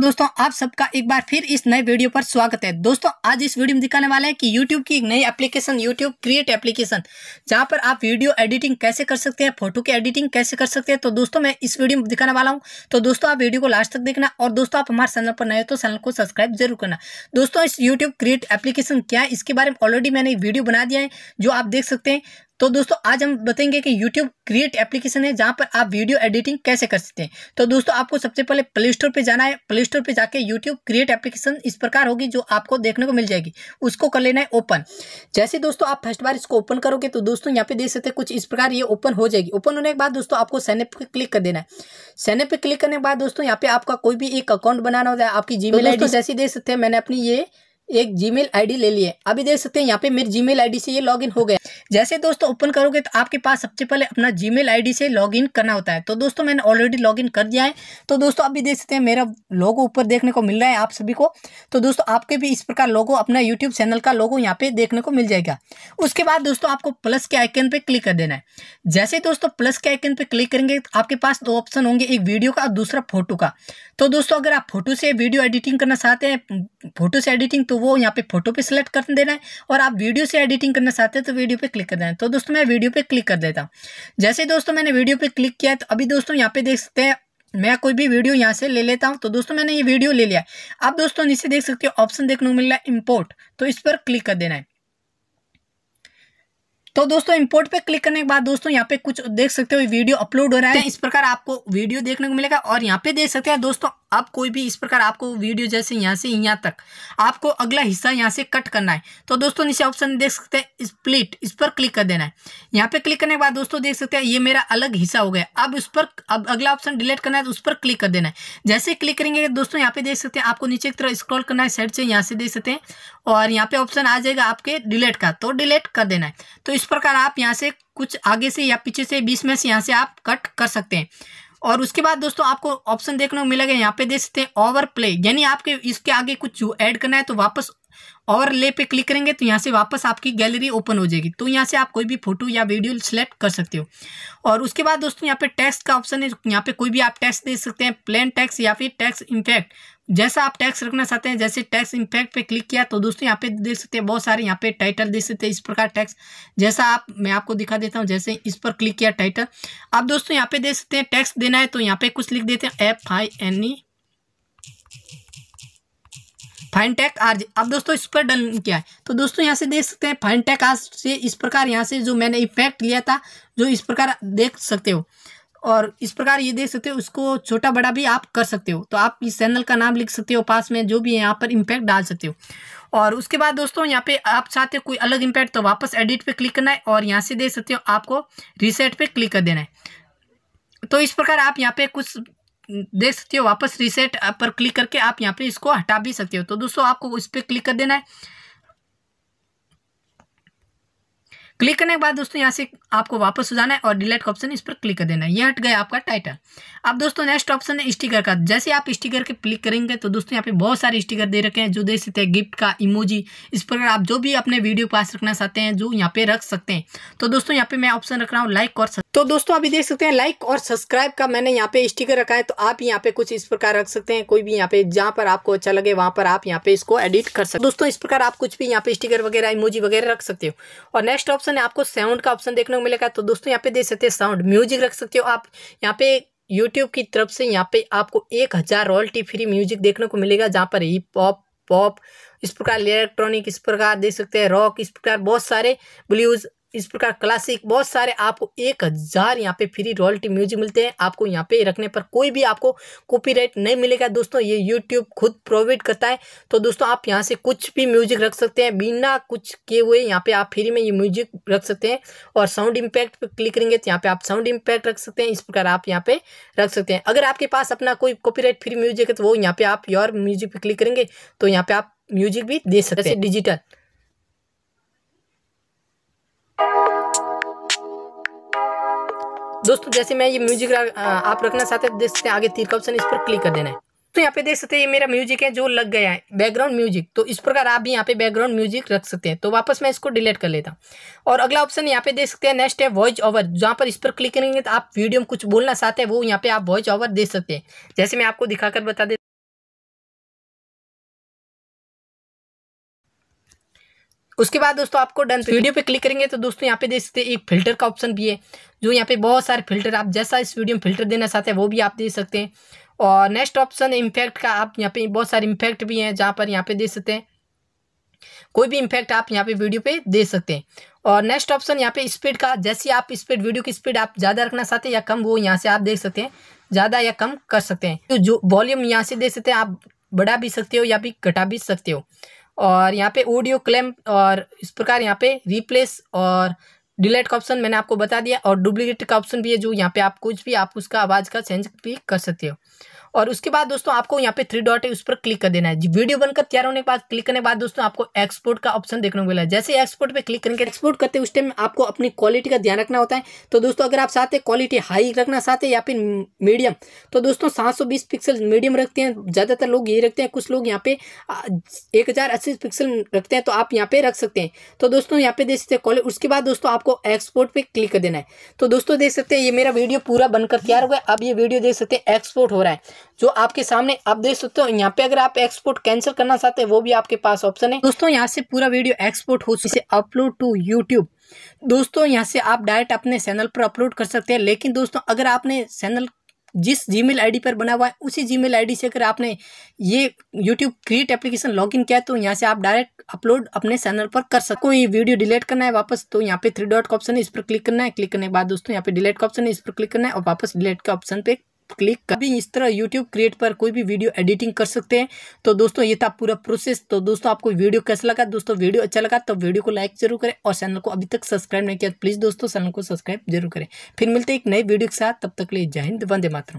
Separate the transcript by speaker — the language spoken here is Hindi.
Speaker 1: दोस्तों आप सबका एक बार फिर इस नए वीडियो पर स्वागत है दोस्तों आज इस वीडियो में दिखाने वाला है कि YouTube की एक नई एप्लीकेशन YouTube क्रिएट एप्लीकेशन जहां पर आप वीडियो एडिटिंग कैसे कर सकते हैं फोटो की एडिटिंग कैसे कर सकते हैं तो दोस्तों मैं इस वीडियो में दिखाने वाला हूं तो दोस्तों आप वीडियो को लास्ट तक देखना और दोस्तों आप हमारे चैनल पर नए तो चैनल को सब्सक्राइब जरूर करना दोस्तों इस यूट्यूब क्रिएट एप्लीकेशन क्या है इसके बारे में ऑलरेडी मैंने वीडियो बना दिया है जो आप देख सकते हैं तो दोस्तों आज हम बताएंगे कि YouTube क्रिएट एप्लीकेशन है जहां पर आप वीडियो एडिटिंग कैसे कर सकते हैं तो दोस्तों आपको सबसे पहले प्ले स्टोर पर जाना है प्ले स्टोर पर जाके YouTube क्रिएट एप्लीकेशन इस प्रकार होगी जो आपको देखने को मिल जाएगी उसको कर लेना है ओपन जैसे दोस्तों आप फर्स्ट बार इसको ओपन करोगे तो दोस्तों यहाँ पे देख सकते हैं कुछ इस प्रकार ये ओपन हो जाएगी ओपन होने के बाद दोस्तों आपको सैन पे क्लिक कर देना है सैन पे क्लिक करने के बाद दोस्तों यहाँ पे आपका कोई भी एक अकाउंट बनाना होता है आपकी जी मेल जैसे देख सकते हैं मैंने अपनी ये एक जीमेल आईडी ले लिए अभी देख सकते हैं यहाँ पे मेरी जीमेल आईडी से ये लॉगिन हो गया जैसे दोस्तों ओपन करोगे तो आपके पास सबसे पहले अपना जीमेल आईडी से लॉगिन करना होता है तो दोस्तों मैंने ऑलरेडी लॉगिन कर दिया है तो दोस्तों अभी देख सकते हैं मेरा लोगो ऊपर देखने को मिल रहा है आप सभी को तो दोस्तों आपके भी इस प्रकार लोगो अपना यूट्यूब चैनल का लोगो यहाँ पे देखने को मिल जाएगा उसके बाद दोस्तों आपको प्लस के आइकन पर क्लिक कर देना है जैसे दोस्तों प्लस के आइकन पर क्लिक करेंगे तो आपके पास दो ऑप्शन होंगे एक वीडियो का और दूसरा फोटो का तो दोस्तों अगर आप फोटो से वीडियो एडिटिंग करना चाहते हैं फोटो से एडिटिंग तो वो यहाँ पे फोटो पे सिलेक्ट कर देना है और आप वीडियो से एडिटिंग करना चाहते हैं तो वीडियो पे क्लिक कर देना है तो दोस्तों मैं वीडियो पे क्लिक कर देता हूँ जैसे दोस्तों मैंने वीडियो पे क्लिक किया है तो अभी दोस्तों यहाँ पे देख सकते हैं मैं कोई भी वीडियो यहाँ से ले लेता हूँ तो दोस्तों मैंने ये वीडियो ले लिया आप दोस्तों नीचे देख सकते हो ऑप्शन देखने को मिल रहा है इम्पोर्ट तो इस पर क्लिक कर देना है तो दोस्तों इंपोर्ट पे क्लिक करने के बाद दोस्तों यहाँ पे कुछ देख सकते हो वीडियो अपलोड हो रहा है इस प्रकार आपको वीडियो देखने को मिलेगा और यहाँ पे देख सकते हैं दोस्तों आप कोई भी इस प्रकार आपको वीडियो जैसे यहाँ से यहाँ तक आपको अगला हिस्सा यहाँ से कट करना है तो दोस्तों नीचे ऑप्शन देख सकते हैं स्प्लिट इस पर क्लिक कर देना है यहाँ पे क्लिक करने के बाद दोस्तों देख सकते हैं ये मेरा अलग हिस्सा हो गया अब उस पर अब अगला ऑप्शन डिलीट करना है तो उस पर क्लिक कर देना है जैसे क्लिक करेंगे दोस्तों यहाँ पे देख सकते हैं आपको नीचे की तरह स्क्रॉल करना है साइड से यहाँ से देख सकते हैं और यहाँ पे ऑप्शन आ जाएगा आपके डिलीट का तो डिलीट कर देना है तो इस प्रकार आप यहाँ से कुछ आगे से या पीछे से बीच में से यहाँ से आप कट कर सकते हैं और उसके बाद दोस्तों आपको ऑप्शन देखने को मिलेगा यहाँ पे दे सकते हैं ओवर प्ले यानी आपके इसके आगे कुछ ऐड करना है तो वापस और ले पे क्लिक करेंगे तो यहाँ से वापस आपकी गैलरी ओपन हो जाएगी तो यहाँ से आप कोई भी फोटो या वीडियो सेलेक्ट कर सकते हो और उसके बाद दोस्तों यहाँ पे टैक्स का ऑप्शन है यहाँ पे कोई भी आप टैक्स दे सकते हैं प्लेन टैक्स या फिर टैक्स इनफैक्ट जैसा आप टैक्स रखना चाहते हैं जैसे टैक्स इम्पैक्ट पे क्लिक किया तो दोस्तों यहाँ पे देख सकते हैं बहुत सारे यहाँ पे टाइटल देख सकते हैं इस प्रकार टैक्स जैसा आप मैं आपको दिखा देता हूँ जैसे इस पर क्लिक किया टाइटल आप दोस्तों यहाँ पे देख सकते हैं टैक्स देना है तो यहाँ पे कुछ लिख देते हैं F I N E fine टैक आर अब दोस्तों इस पर डन किया है तो दोस्तों यहाँ से देख सकते हैं फाइन टैक आज से इस प्रकार यहाँ से जो मैंने इफेक्ट लिया था जो इस प्रकार देख सकते हो और इस प्रकार ये देख सकते हो उसको छोटा बड़ा भी आप कर सकते हो तो आप इस चैनल का नाम लिख सकते हो पास में जो भी है यहाँ पर इम्पैक्ट डाल सकते हो और उसके बाद दोस्तों यहाँ पे आप चाहते हो कोई अलग इम्पैक्ट तो वापस एडिट पे क्लिक करना है और यहाँ से देख सकते हो आपको रीसेट पे क्लिक कर देना है तो इस प्रकार आप यहाँ पे कुछ देख सकते हो वापस रीसेट पर क्लिक करके आप यहाँ पे इसको हटा भी सकते हो तो दोस्तों आपको इस पर क्लिक कर देना है क्लिक करने के बाद दोस्तों यहाँ से आपको वापस हो जाना है और डिलीट का ऑप्शन इस पर क्लिक कर देना है ये हट गया आपका टाइटल अब दोस्तों नेक्स्ट ऑप्शन है स्टिकर का जैसे आप स्टिकर के क्लिक करेंगे तो दोस्तों यहाँ पे बहुत सारे स्टिकर दे रखे हैं जो दे सकते हैं गिफ्ट का इमोजी इस प्रकार आप जो भी अपने वीडियो पास रखना चाहते हैं जो यहाँ पे रख सकते हैं तो दोस्तों यहाँ पे मैं ऑप्शन रख रहा हूँ लाइक और तो दोस्तों अभी देख सकते हैं लाइक और सब्सक्राइब का मैंने यहाँ पे स्टिकर रखा है तो आप यहाँ पे कुछ इस प्रकार रख सकते हैं कोई भी यहाँ पे जहाँ पर आपको अच्छा लगे वहाँ पर आप यहाँ पे इसको एडिट कर सकते दोस्तों इस प्रकार आप कुछ भी यहाँ पे स्टिकर वगैरह इमोजी वगैरह रख सकते हो और नेक्स्ट ऑप्शन ऑप्शन है आपको साउंड का ऑप्शन देखने को मिलेगा तो दोस्तों यहाँ पे देख सकते हैं साउंड म्यूजिक रख सकते हो आप यहाँ पे यूट्यूब की तरफ से यहाँ पे आपको एक हज़ार रॉयल्टी फ्री म्यूजिक देखने को मिलेगा जहाँ पर हिप हॉप पॉप इस प्रकार इलेक्ट्रॉनिक इस प्रकार देख सकते हैं रॉक इस प्रकार बहुत सारे ब्लूज इस प्रकार क्लासिक बहुत सारे आपको एक हज़ार यहाँ पे फ्री रॉयल्टी म्यूजिक मिलते हैं आपको यहाँ पे रखने पर कोई भी आपको कॉपीराइट नहीं मिलेगा दोस्तों ये यूट्यूब खुद प्रोवाइड करता है तो दोस्तों आप यहाँ से कुछ भी म्यूजिक रख सकते हैं बिना कुछ किए हुए यहाँ पे आप फ्री में ये म्यूजिक रख सकते हैं और साउंड इम्पैक्ट पर क्लिक करेंगे तो यहाँ पे आप साउंड इम्पैक्ट रख सकते हैं इस प्रकार आप यहाँ पे रख सकते हैं अगर आपके पास अपना कोई कॉपी फ्री म्यूजिक है तो वो यहाँ पे आप योर म्यूजिक पर क्लिक करेंगे तो यहाँ पे आप म्यूजिक भी दे सकते हैं डिजिटल दोस्तों जैसे मैं ये म्यूजिक आप रखना चाहते हैं देख सकते हैं आगे तीर का ऑप्शन इस पर क्लिक कर देना है तो यहाँ पे देख सकते हैं ये मेरा म्यूजिक है जो लग गया है बैकग्राउंड म्यूजिक तो इस प्रकार आप भी यहाँ पे बैकग्राउंड म्यूजिक रख सकते हैं तो वापस मैं इसको डिलीट कर लेता हूँ और अगला ऑप्शन यहाँ पे देख सकते हैं नेक्स्ट है वॉइस ओवर जहाँ पर इस पर क्लिक करेंगे तो आप वीडियो में कुछ बोलना चाहते हैं वो यहाँ पे आप वॉइस ओवर दे सकते हैं जैसे मैं आपको दिखाकर बता दे उसके बाद दोस्तों आपको डन वीडियो पे क्लिक करेंगे तो दोस्तों यहाँ पे देख सकते हैं एक फिल्टर का ऑप्शन भी है जो यहाँ पे बहुत सारे फिल्टर आप जैसा इस वीडियो में फिल्टर देना चाहते हैं वो भी आप दे सकते हैं और नेक्स्ट ऑप्शन इम्फेक्ट का आप यहाँ पे बहुत सारे इम्फेक्ट भी हैं जहाँ पर यहाँ पे दे सकते हैं कोई भी इम्फेक्ट आप यहाँ पे वीडियो पे दे सकते हैं और नेक्स्ट ऑप्शन यहाँ पे स्पीड का जैसे आप स्पीड वीडियो की स्पीड आप ज़्यादा रखना चाहते हैं या कम वो यहाँ से आप देख सकते हैं ज़्यादा या कम कर सकते हैं तो जो वॉल्यूम यहाँ से दे सकते हैं आप बढ़ा भी सकते हो या भी घटा भी सकते हो और यहाँ पे ऑडियो क्लैम्प और इस प्रकार यहाँ पे रिप्लेस और डिलेट का ऑप्शन मैंने आपको बता दिया और डुप्लीकेट का ऑप्शन भी है जो यहाँ पे आप कुछ भी आप उसका आवाज़ का चेंज भी कर सकते हो और उसके बाद दोस्तों आपको यहाँ पे थ्री डॉट है उस पर क्लिक कर देना है वीडियो बनकर तैयार होने के बाद क्लिक करने के बाद दोस्तों आपको एक्सपोर्ट का ऑप्शन देखने को मिला है जैसे एक्सपोर्ट पे क्लिक करके एक्सपोर्ट करते उस टाइम आपको अपनी क्वालिटी का ध्यान रखना होता है तो दोस्तों अगर आप चाहते क्वालिटी हाई रखना चाहते या फिर मीडियम तो दोस्तों सात पिक्सल मीडियम रखते हैं ज़्यादातर लोग यही रखते हैं कुछ लोग यहाँ पे एक पिक्सल रखते हैं तो आप यहाँ पे रख सकते हैं तो दोस्तों यहाँ पे दे सकते हैं उसके बाद दोस्तों आपको आपको एक्सपोर्ट पे क्लिक कर देना है तो दोस्तों देख सकते हैं ये मेरा वीडियो पूरा बनकर तैयार हो गया अब ये वीडियो देख सकते हैं एक्सपोर्ट हो रहा है जो आपके सामने आप देख सकते हो यहाँ पे अगर आप एक्सपोर्ट कैंसिल करना चाहते हैं वो भी आपके पास ऑप्शन है दोस्तों यहाँ से पूरा वीडियो एक्सपोर्ट हो इसे अपलोड टू यूट्यूब दोस्तों यहाँ से आप डायरेक्ट अपने चैनल पर अपलोड कर सकते हैं लेकिन दोस्तों अगर आपने चैनल जिस जीमेल आईडी पर बना हुआ है उसी जीमेल आईडी से अगर आपने ये यूट्यूब क्रिएट एप्लीकेशन लॉगिन किया तो यहाँ से आप डायरेक्ट अपलोड अपने चैनल पर कर सको ये वीडियो डिलीट करना है वापस तो यहाँ पे थ्री डॉट का ऑप्शन है इस पर क्लिक करना है क्लिक करने के बाद दोस्तों यहाँ पे डिलीट का ऑप्शन है इस पर क्लिक करना है और वापस डिलीट के ऑप्शन पे क्लिक कर भी इस तरह यूट्यूब क्रिएट पर कोई भी वीडियो एडिटिंग कर सकते हैं तो दोस्तों ये था पूरा प्रोसेस तो दोस्तों आपको वीडियो कैसा लगा दोस्तों वीडियो अच्छा लगा तो वीडियो को लाइक जरूर करें और चैनल को अभी तक सब्सक्राइब नहीं किया प्लीज़ दोस्तों चैनल को सब्सक्राइब जरूर करें फिर मिलते एक नए वीडियो के साथ तब तक ले जय हिंद वंदे मातरम